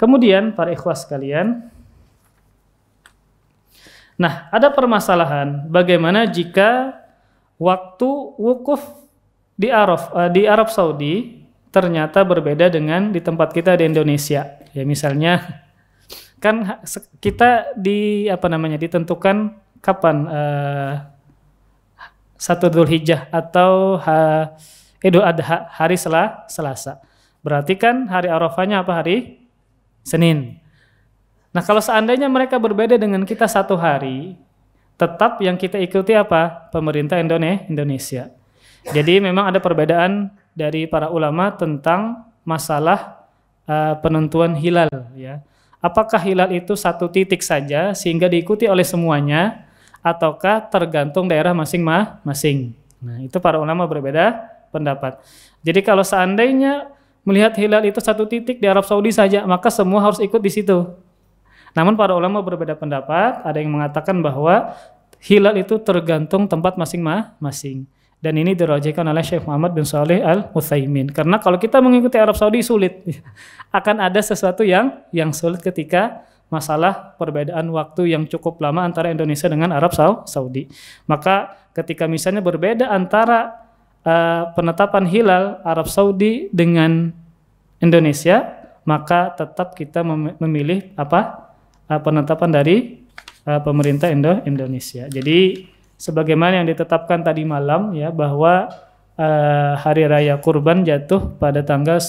Kemudian para ikhwas kalian, nah ada permasalahan bagaimana jika waktu wukuf di Arab eh, di Arab Saudi ternyata berbeda dengan di tempat kita di Indonesia. Ya misalnya kan kita di apa namanya ditentukan kapan uh, satu hijjah atau ha, Idul Adha hari Selasa. Berarti kan hari Arafahnya apa hari? Senin. Nah kalau seandainya mereka berbeda dengan kita satu hari, tetap yang kita ikuti apa? Pemerintah Indonesia. Jadi memang ada perbedaan dari para ulama tentang masalah uh, penentuan hilal. Ya. Apakah hilal itu satu titik saja sehingga diikuti oleh semuanya, ataukah tergantung daerah masing-masing? Nah itu para ulama berbeda pendapat. Jadi kalau seandainya melihat hilal itu satu titik di Arab Saudi saja, maka semua harus ikut di situ. Namun para ulama berbeda pendapat, ada yang mengatakan bahwa hilal itu tergantung tempat masing-masing. Dan ini dirajikan oleh Syekh Muhammad bin Saleh Al Utsaimin. Karena kalau kita mengikuti Arab Saudi sulit. Akan ada sesuatu yang yang sulit ketika masalah perbedaan waktu yang cukup lama antara Indonesia dengan Arab Saudi. Maka ketika misalnya berbeda antara uh, penetapan hilal Arab Saudi dengan Indonesia, maka tetap kita memilih apa eh, penetapan dari eh, pemerintah Indo Indonesia. Jadi sebagaimana yang ditetapkan tadi malam ya bahwa uh, hari raya Kurban jatuh pada tanggal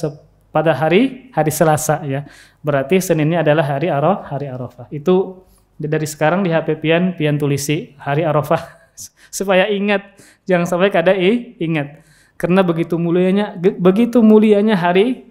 pada hari hari Selasa ya. Berarti Seninnya adalah hari Arafah, hari Arafah. Itu dari sekarang di HP Pian Pian tulisi hari Arafah supaya ingat jangan sampai kada ingat. Karena begitu mulianya begitu mulianya hari